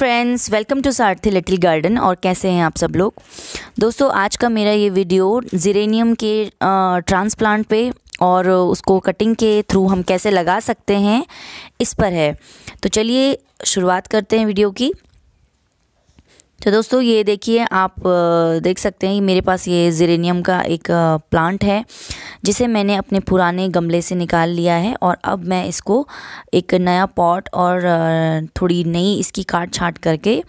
friends welcome to Sarthi little garden और कैसे हैं आप सब लोग दोस्तों आज का मेरा ये वीडियो जीरेनियम के ट्रांसप्लांट पे और उसको कटिंग के थ्रू हम कैसे लगा सकते हैं इस पर है तो चलिए शुरुआत करते हैं वीडियो की तो दोस्तों ये देखिए आप देख सकते हैं मेरे पास ये जीरेनियम का एक प्लांट है जिसे मैंने अपने पुराने गमले से निकाल लिया है और अब मैं इसको एक नया पॉट और थोड़ी नई इसकी काट छाट करके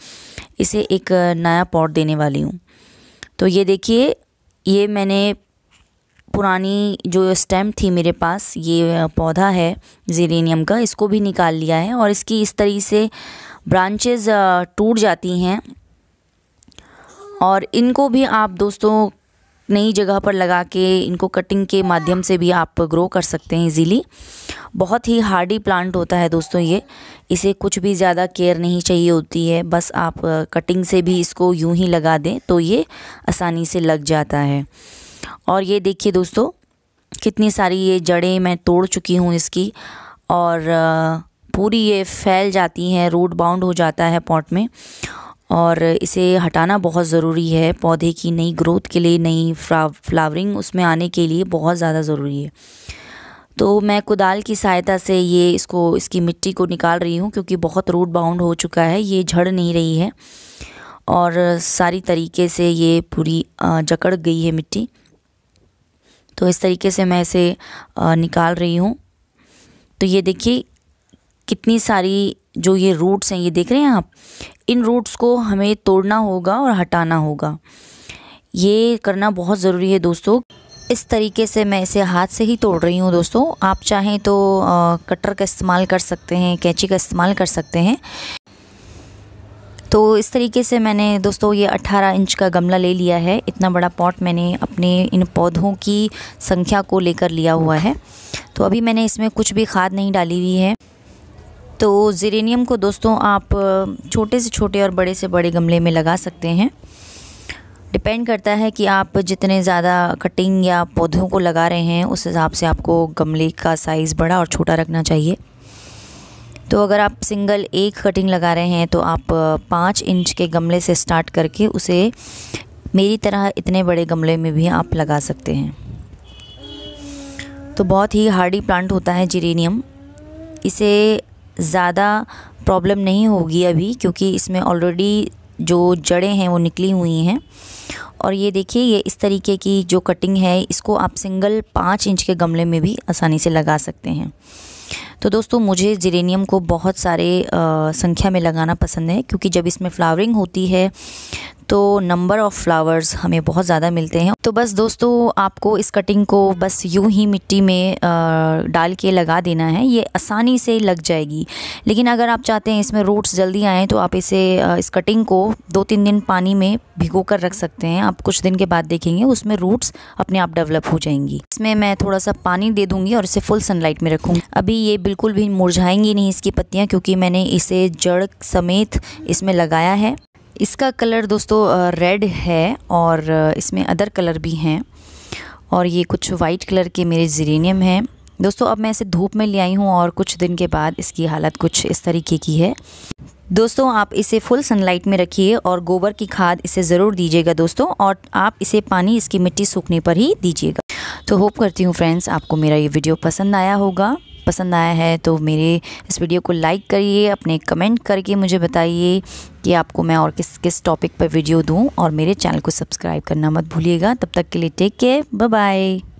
इसे एक नया पॉट देने वाली हूँ तो ये देखिए ये मैंने पुरानी जो स्टेम थी मेरे पास ये पौधा है जेरेनियम का इसको भी निकाल लिया है और इसकी इस तरीके से ब्रांचेज टूट जाती हैं और इनको भी आप दोस्तों नई जगह पर लगा के इनको कटिंग के माध्यम से भी आप ग्रो कर सकते हैं इजीली बहुत ही हार्डी प्लांट होता है दोस्तों ये इसे कुछ भी ज़्यादा केयर नहीं चाहिए होती है बस आप कटिंग से भी इसको यूं ही लगा दें तो ये आसानी से लग जाता है और ये देखिए दोस्तों कितनी सारी ये जड़ें मैं तोड़ चुकी हूँ इसकी और पूरी ये फैल जाती हैं रूट बाउंड हो जाता है पॉट में और इसे हटाना बहुत ज़रूरी है पौधे की नई ग्रोथ के लिए नई फ्लावरिंग उसमें आने के लिए बहुत ज़्यादा ज़रूरी है तो मैं कुदाल की सहायता से ये इसको इसकी मिट्टी को निकाल रही हूँ क्योंकि बहुत रूट बाउंड हो चुका है ये झड़ नहीं रही है और सारी तरीके से ये पूरी जकड़ गई है मिट्टी तो इस तरीके से मैं इसे निकाल रही हूँ तो ये देखिए कितनी सारी जो ये रूट्स हैं ये देख रहे हैं आप इन रूट्स को हमें तोड़ना होगा और हटाना होगा ये करना बहुत ज़रूरी है दोस्तों इस तरीके से मैं इसे हाथ से ही तोड़ रही हूँ दोस्तों आप चाहें तो कटर का इस्तेमाल कर सकते हैं कैंची का इस्तेमाल कर सकते हैं तो इस तरीके से मैंने दोस्तों ये 18 इंच का गमला ले लिया है इतना बड़ा पॉट मैंने अपने इन पौधों की संख्या को लेकर लिया हुआ है तो अभी मैंने इसमें कुछ भी खाद नहीं डाली हुई है तो जेरेनियम को दोस्तों आप छोटे से छोटे और बड़े से बड़े गमले में लगा सकते हैं डिपेंड करता है कि आप जितने ज़्यादा कटिंग या पौधों को लगा रहे हैं उस हिसाब से आपको गमले का साइज़ बड़ा और छोटा रखना चाहिए तो अगर आप सिंगल एक कटिंग लगा रहे हैं तो आप पाँच इंच के गमले से स्टार्ट करके उसे मेरी तरह इतने बड़े गमले में भी आप लगा सकते हैं तो बहुत ही हार्डी प्लांट होता है जीरेनियम इसे ज़्यादा प्रॉब्लम नहीं होगी अभी क्योंकि इसमें ऑलरेडी जो जड़ें हैं वो निकली हुई हैं और ये देखिए ये इस तरीके की जो कटिंग है इसको आप सिंगल पाँच इंच के गमले में भी आसानी से लगा सकते हैं तो दोस्तों मुझे जेरेनियम को बहुत सारे संख्या में लगाना पसंद है क्योंकि जब इसमें फ्लावरिंग होती है तो नंबर ऑफ़ फ्लावर्स हमें बहुत ज़्यादा मिलते हैं तो बस दोस्तों आपको इस कटिंग को बस यूं ही मिट्टी में डाल के लगा देना है ये आसानी से लग जाएगी लेकिन अगर आप चाहते हैं इसमें रूट्स जल्दी आएँ तो आप इसे इस कटिंग को दो तीन दिन पानी में भिगो कर रख सकते हैं आप कुछ दिन के बाद देखेंगे उसमें रूट्स अपने आप डेवलप हो जाएंगी इसमें मैं थोड़ा सा पानी दे दूँगी और इसे फुल सनलाइट में रखूँगी अभी ये बिल्कुल भी मुरझाएंगी नहीं इसकी पत्तियाँ क्योंकि मैंने इसे जड़ समेत इसमें लगाया है इसका कलर दोस्तों रेड है और इसमें अदर कलर भी हैं और ये कुछ वाइट कलर के मेरे जीरेनियम हैं दोस्तों अब मैं इसे धूप में ले आई हूँ और कुछ दिन के बाद इसकी हालत कुछ इस तरीके की है दोस्तों आप इसे फुल सनलाइट में रखिए और गोबर की खाद इसे ज़रूर दीजिएगा दोस्तों और आप इसे पानी इसकी मिट्टी सूखने पर ही दीजिएगा तो होप करती हूँ फ्रेंड्स आपको मेरा ये वीडियो पसंद आया होगा पसंद आया है तो मेरे इस वीडियो को लाइक करिए अपने कमेंट करके मुझे बताइए कि आपको मैं और किस किस टॉपिक पर वीडियो दूँ और मेरे चैनल को सब्सक्राइब करना मत भूलिएगा तब तक के लिए टेक केयर बाय